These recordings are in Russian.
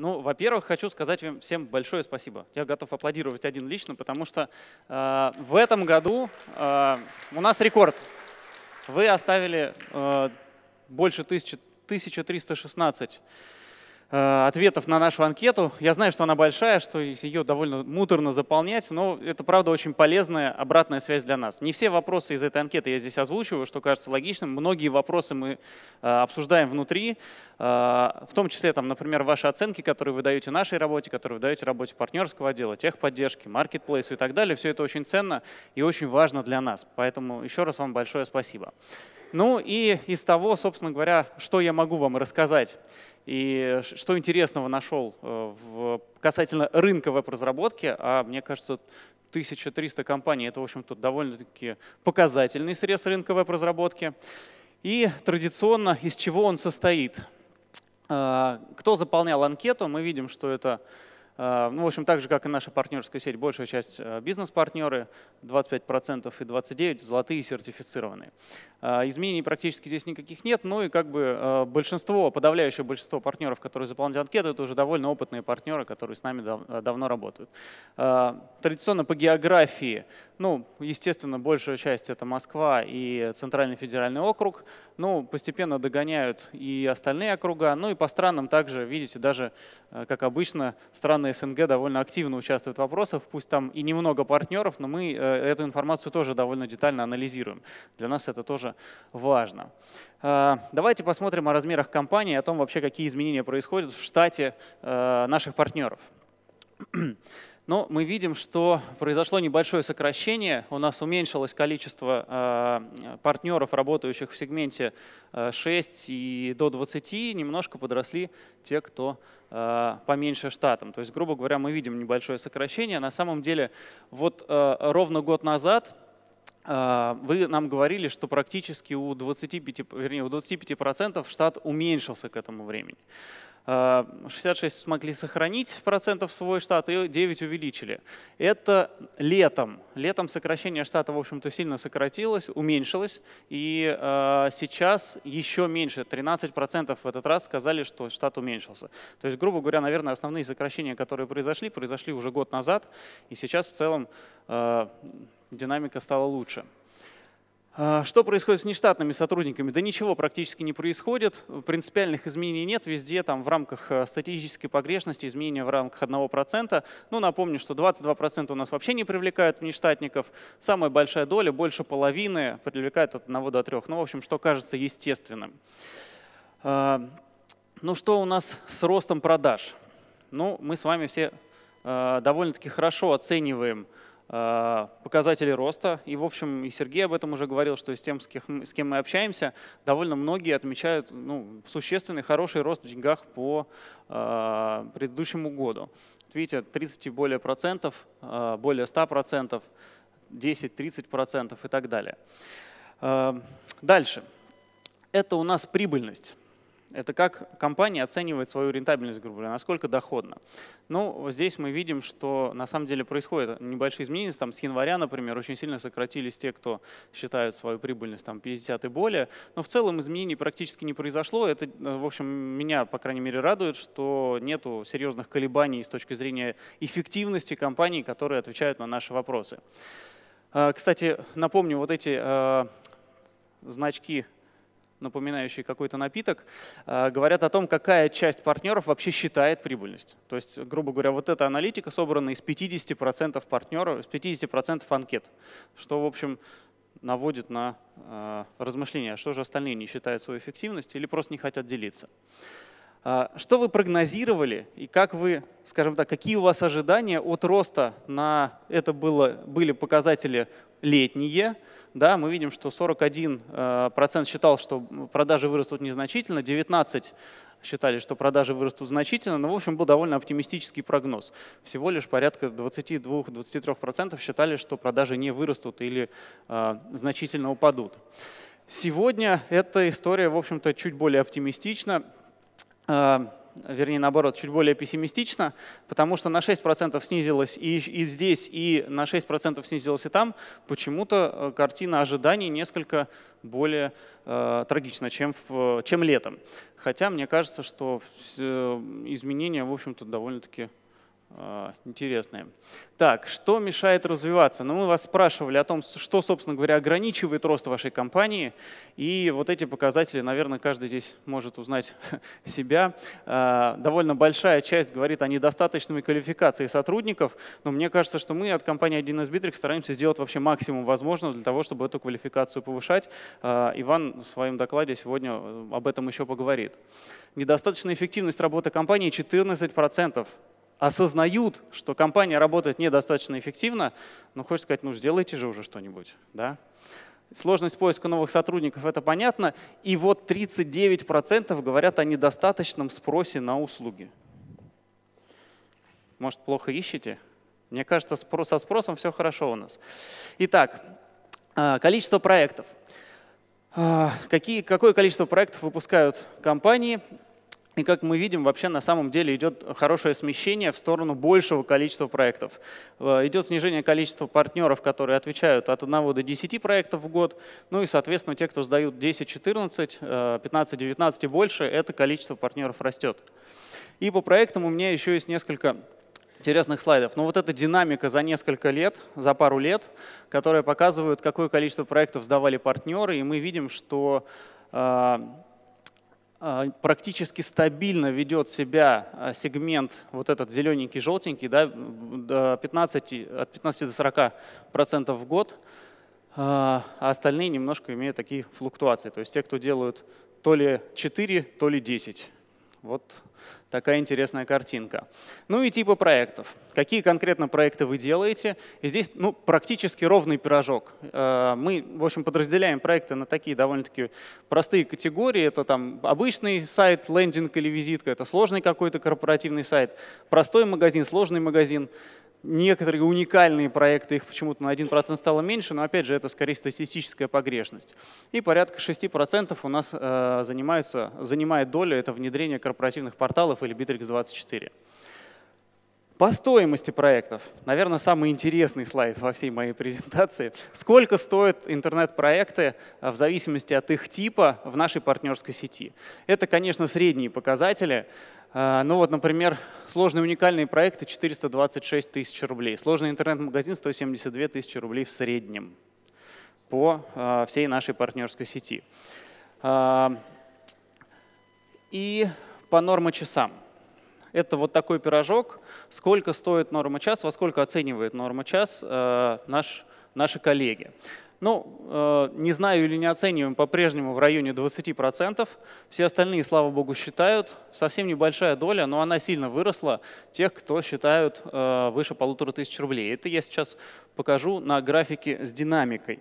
Ну, во-первых, хочу сказать вам всем большое спасибо. Я готов аплодировать один лично, потому что э, в этом году э, у нас рекорд. Вы оставили э, больше 1000, 1316 Э, ответов на нашу анкету. Я знаю, что она большая, что ее довольно муторно заполнять, но это, правда, очень полезная обратная связь для нас. Не все вопросы из этой анкеты я здесь озвучиваю, что кажется логичным. Многие вопросы мы э, обсуждаем внутри, э, в том числе, там, например, ваши оценки, которые вы даете нашей работе, которые вы даете работе партнерского отдела, техподдержки, маркетплейсу и так далее. Все это очень ценно и очень важно для нас. Поэтому еще раз вам большое спасибо. Ну и из того, собственно говоря, что я могу вам рассказать. И что интересного нашел э, в, касательно рынка веб-разработки, а мне кажется, 1300 компаний — это, в общем-то, довольно-таки показательный срез рынка веб-разработки. И традиционно из чего он состоит? Э, кто заполнял анкету, мы видим, что это Э, ну, в общем, так же, как и наша партнерская сеть, большая часть э, бизнес-партнеры, 25% и 29% золотые сертифицированные. Э, изменений практически здесь никаких нет, ну и как бы большинство, подавляющее большинство партнеров, которые заполняют анкеты, это уже довольно опытные партнеры, которые с нами дав давно работают. Традиционно по географии, ну, естественно, большая часть это Москва и Центральный федеральный округ, ну, постепенно догоняют и остальные округа, ну и по странам также, видите, даже, как обычно, страны страны СНГ довольно активно участвуют в вопросах, пусть там и немного партнеров, но мы э, эту информацию тоже довольно детально анализируем. Для нас это тоже важно. Э, давайте посмотрим о размерах компании, о том вообще, какие изменения происходят в штате э, наших партнеров. Но мы видим, что произошло небольшое сокращение. У нас уменьшилось количество а, партнеров, работающих в сегменте 6 а, и до 20. Немножко подросли те, кто а, поменьше штатом. То есть, грубо говоря, мы видим небольшое сокращение. На самом деле, вот ровно год назад вы нам говорили, что практически у 25%, вернее, у 25 штат уменьшился к этому времени. 66 э, смогли сохранить процентов свой штат и 9 увеличили. Это летом. Летом сокращение штата, в общем-то, сильно сократилось, уменьшилось. И э, сейчас еще меньше. 13% в этот раз сказали, что штат уменьшился. То есть, грубо говоря, наверное, основные сокращения, которые произошли, произошли уже год назад. И сейчас в целом э, динамика стала лучше. А, что происходит с нештатными сотрудниками? Да ничего практически не происходит, принципиальных изменений нет, везде там в рамках э, статистической погрешности изменения в рамках 1%. Ну, напомню, что 22% у нас вообще не привлекают внештатников, самая большая доля, больше половины привлекают от 1 до 3, ну, в общем, что кажется естественным. А, ну, что у нас с ростом продаж? Ну, мы с вами все э, довольно-таки хорошо оцениваем, Э, показатели роста. И, в общем, и Сергей об этом уже говорил, что с тем, с кем, мы общаемся, довольно многие отмечают ну, существенный хороший рост в деньгах по э, предыдущему году. видите, 30 и более процентов, э, более 100 процентов, 10-30 процентов и так далее. Э, дальше. Это у нас прибыльность. Это как компания оценивает свою рентабельность, грубо говоря, насколько доходно. Ну, здесь мы видим, что на самом деле происходят небольшие изменения. Там с января, например, очень сильно сократились те, кто считают свою прибыльность там 50 и более. Но в целом изменений практически не произошло. Это, э, в общем, меня, по крайней мере, радует, что нету серьезных колебаний с точки зрения эффективности компаний, которые отвечают на наши вопросы. Э, кстати, напомню, вот эти э, значки напоминающий какой-то напиток, э, говорят о том, какая часть партнеров вообще считает прибыльность. То есть, грубо говоря, вот эта аналитика собрана из 50% партнеров, из 50% анкет, что, в общем, наводит на э, размышления, что же остальные не считают свою эффективность или просто не хотят делиться. Э, что вы прогнозировали и как вы, скажем так, какие у вас ожидания от роста на это было, были показатели летние, да, мы видим, что 41% э, считал, что продажи вырастут незначительно, 19% считали, что продажи вырастут значительно, но, в общем, был довольно оптимистический прогноз. Всего лишь порядка 22-23% считали, что продажи не вырастут или э, значительно упадут. Сегодня эта история, в общем-то, чуть более оптимистична. Э, вернее наоборот, чуть более пессимистично, потому что на 6% снизилось и, и здесь, и на 6% снизилось и там, почему-то э, картина ожиданий несколько более э, трагична, чем, в, э, чем летом. Хотя мне кажется, что э, изменения, в общем-то, довольно-таки а, интересные. Так, что мешает развиваться? Ну, мы вас спрашивали о том, что, собственно говоря, ограничивает рост вашей компании. И вот эти показатели, наверное, каждый здесь может узнать себя. А, довольно большая часть говорит о недостаточной квалификации сотрудников. Но мне кажется, что мы от компании 1С Bittrex стараемся сделать вообще максимум возможного для того, чтобы эту квалификацию повышать. А, Иван в своем докладе сегодня э, об этом еще поговорит. Недостаточная эффективность работы компании 14% осознают, что компания работает недостаточно эффективно, но ну, хочется сказать, ну сделайте же уже что-нибудь. Да? Сложность поиска новых сотрудников – это понятно. И вот 39% говорят о недостаточном спросе на услуги. Может, плохо ищете? Мне кажется, со спросом все хорошо у нас. Итак, а, количество проектов. А, какие, какое количество проектов выпускают компании – и как мы видим, вообще на самом деле идет хорошее смещение в сторону большего количества проектов. Э, идет снижение количества партнеров, которые отвечают от 1 до 10 проектов в год. Ну и, соответственно, те, кто сдают 10, 14, 15, 19 и больше, это количество партнеров растет. И по проектам у меня еще есть несколько интересных слайдов. Но ну вот эта динамика за несколько лет, за пару лет, которая показывает, какое количество проектов сдавали партнеры, и мы видим, что э, а, практически стабильно ведет себя а, сегмент вот этот зелененький, желтенький, да, 15, от 15 до 40 процентов в год, а, а остальные немножко имеют такие флуктуации. То есть те, кто делают то ли 4, то ли 10 вот такая интересная картинка. Ну и типы проектов. Какие конкретно проекты вы делаете? И здесь ну, практически ровный пирожок. Э, мы, в общем, подразделяем проекты на такие довольно-таки простые категории. Это там обычный сайт, лендинг или визитка. Это сложный какой-то корпоративный сайт. Простой магазин, сложный магазин некоторые уникальные проекты, их почему-то на 1% стало меньше, но опять же это скорее статистическая погрешность. И порядка 6% у нас э, занимается, занимает долю это внедрение корпоративных порталов или Bittrex24. По стоимости проектов, наверное, самый интересный слайд во всей моей презентации. Сколько стоят интернет-проекты э, в зависимости от их типа в нашей партнерской сети? Это, конечно, средние показатели. Э, ну вот, например, сложные уникальные проекты 426 тысяч рублей, сложный интернет-магазин 172 тысячи рублей в среднем по э, всей нашей партнерской сети. И по норма часам. Это вот такой пирожок. Сколько стоит норма час, во сколько оценивает норма час э, наш, наши коллеги. Ну, э, не знаю или не оцениваем, по-прежнему в районе 20%. Все остальные, слава богу, считают. Совсем небольшая доля, но она сильно выросла тех, кто считают э, выше полутора тысяч рублей. Это я сейчас покажу на графике с динамикой.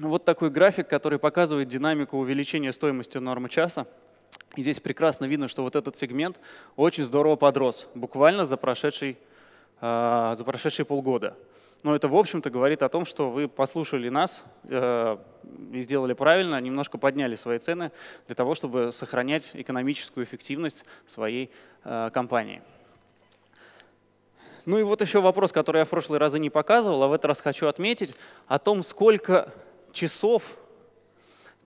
Вот такой график, который показывает динамику увеличения стоимости нормы часа и здесь прекрасно видно, что вот этот сегмент очень здорово подрос, буквально за прошедший, э, за прошедшие полгода. Но это, в общем-то, говорит о том, что вы послушали нас э, и сделали правильно, немножко подняли свои цены для того, чтобы сохранять экономическую эффективность своей э, компании. Ну и вот еще вопрос, который я в прошлые разы не показывал, а в этот раз хочу отметить, о том, сколько часов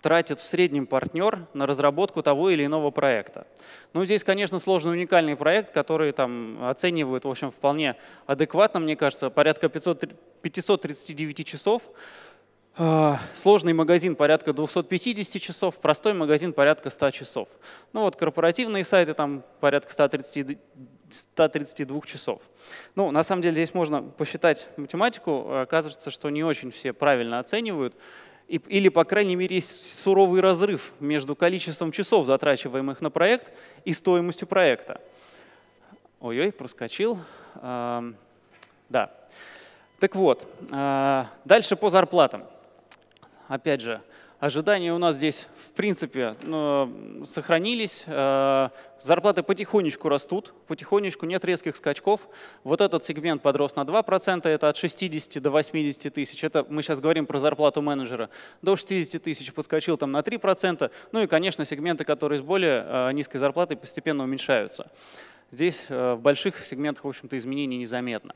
тратит в среднем партнер на разработку того или иного проекта. Ну, здесь, конечно, сложный уникальный проект, который там оценивают, в общем, вполне адекватно, мне кажется, порядка 500, 539 часов, а, сложный магазин порядка 250 часов, простой магазин порядка 100 часов. Ну вот корпоративные сайты там порядка 130 132 часов. Ну, на самом деле здесь можно посчитать математику. Оказывается, что не очень все правильно оценивают или, по крайней мере, есть суровый разрыв между количеством часов, затрачиваемых на проект, и стоимостью проекта. Ой-ой, проскочил. Да. Так вот, а, дальше по зарплатам опять же, ожидания у нас здесь в принципе ну, сохранились, э, зарплаты потихонечку растут, потихонечку нет резких скачков. Вот этот сегмент подрос на 2%, это от 60 до 80 тысяч, это мы сейчас говорим про зарплату менеджера, до 60 тысяч подскочил там на 3%, ну и, конечно, сегменты, которые с более э, низкой зарплатой постепенно уменьшаются. Здесь э, в больших сегментах, в общем-то, изменений незаметно.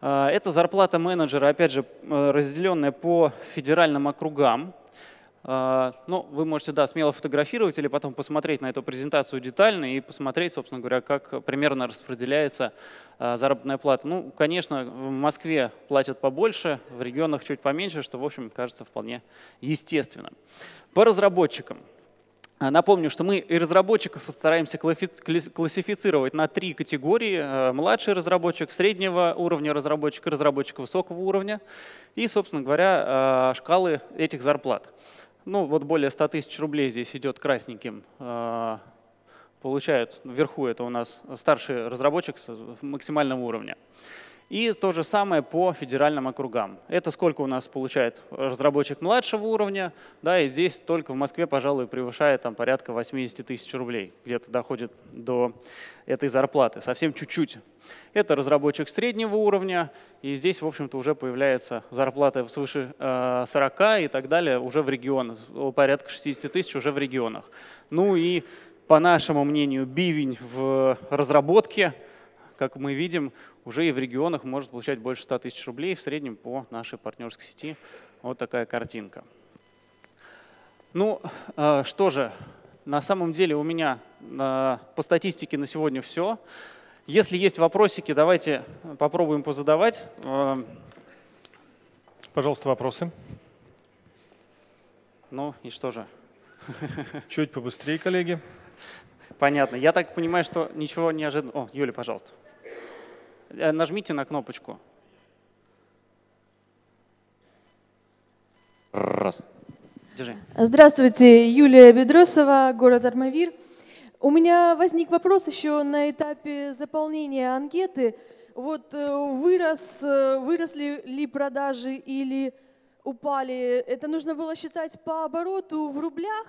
А, это зарплата менеджера, опять же, э, разделенная по федеральным округам. А, ну, вы можете, да, смело фотографировать или потом посмотреть на эту презентацию детально и посмотреть, собственно говоря, как примерно распределяется а, заработная плата. Ну, конечно, в Москве платят побольше, в регионах чуть поменьше, что, в общем, кажется вполне естественным. По разработчикам. А, напомню, что мы и разработчиков постараемся классифицировать на три категории. Э, младший разработчик, среднего уровня разработчик и разработчик высокого уровня. И, собственно говоря, э, шкалы этих зарплат. Ну, вот более 100 тысяч рублей здесь идет красненьким. Э, Получают вверху это у нас старший разработчик максимального уровня. И то же самое по федеральным округам. Это сколько у нас получает разработчик младшего уровня, да, и здесь только в Москве, пожалуй, превышает там порядка 80 тысяч рублей, где-то доходит до этой зарплаты, совсем чуть-чуть. Это разработчик среднего уровня, и здесь, в общем-то, уже появляется зарплата свыше 40 э, и так далее уже в регионах, порядка 60 тысяч уже в регионах. Ну и, по нашему мнению, бивень в разработке – как мы видим, уже и в регионах может получать больше 100 тысяч рублей в среднем по нашей партнерской сети. Вот такая картинка. Ну а, что же, на самом деле у меня а, по статистике на сегодня все. Если есть вопросики, давайте попробуем позадавать. А, пожалуйста, вопросы. Ну и что же? Чуть побыстрее, коллеги. Понятно. Я так понимаю, что ничего неожиданного. О, Юля, пожалуйста. Э, нажмите на кнопочку. Раз. Держи. Здравствуйте, Юлия Бедросова, город Армавир. У меня возник вопрос еще на этапе заполнения анкеты. Вот э, вырос, э, выросли ли продажи или упали? Это нужно было считать по обороту в рублях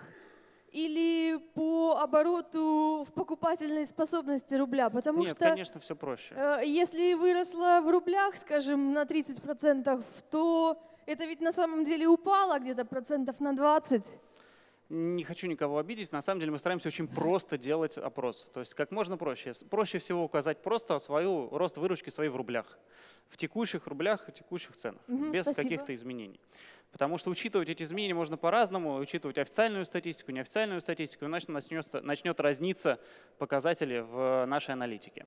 или по обороту в покупательной способности рубля? Потому Нет, что, конечно, все проще. Э, если выросло в рублях, скажем, на 30%, то это ведь на самом деле упало где-то процентов на 20% не хочу никого обидеть, на самом деле мы стараемся очень просто делать опрос. То есть как можно проще. Проще всего указать просто свою рост выручки своей в рублях. В текущих рублях, в текущих ценах. Угу, без каких-то изменений. Потому что учитывать эти изменения можно по-разному, учитывать официальную статистику, неофициальную статистику, иначе начнет, начнет разниться показатели в нашей аналитике.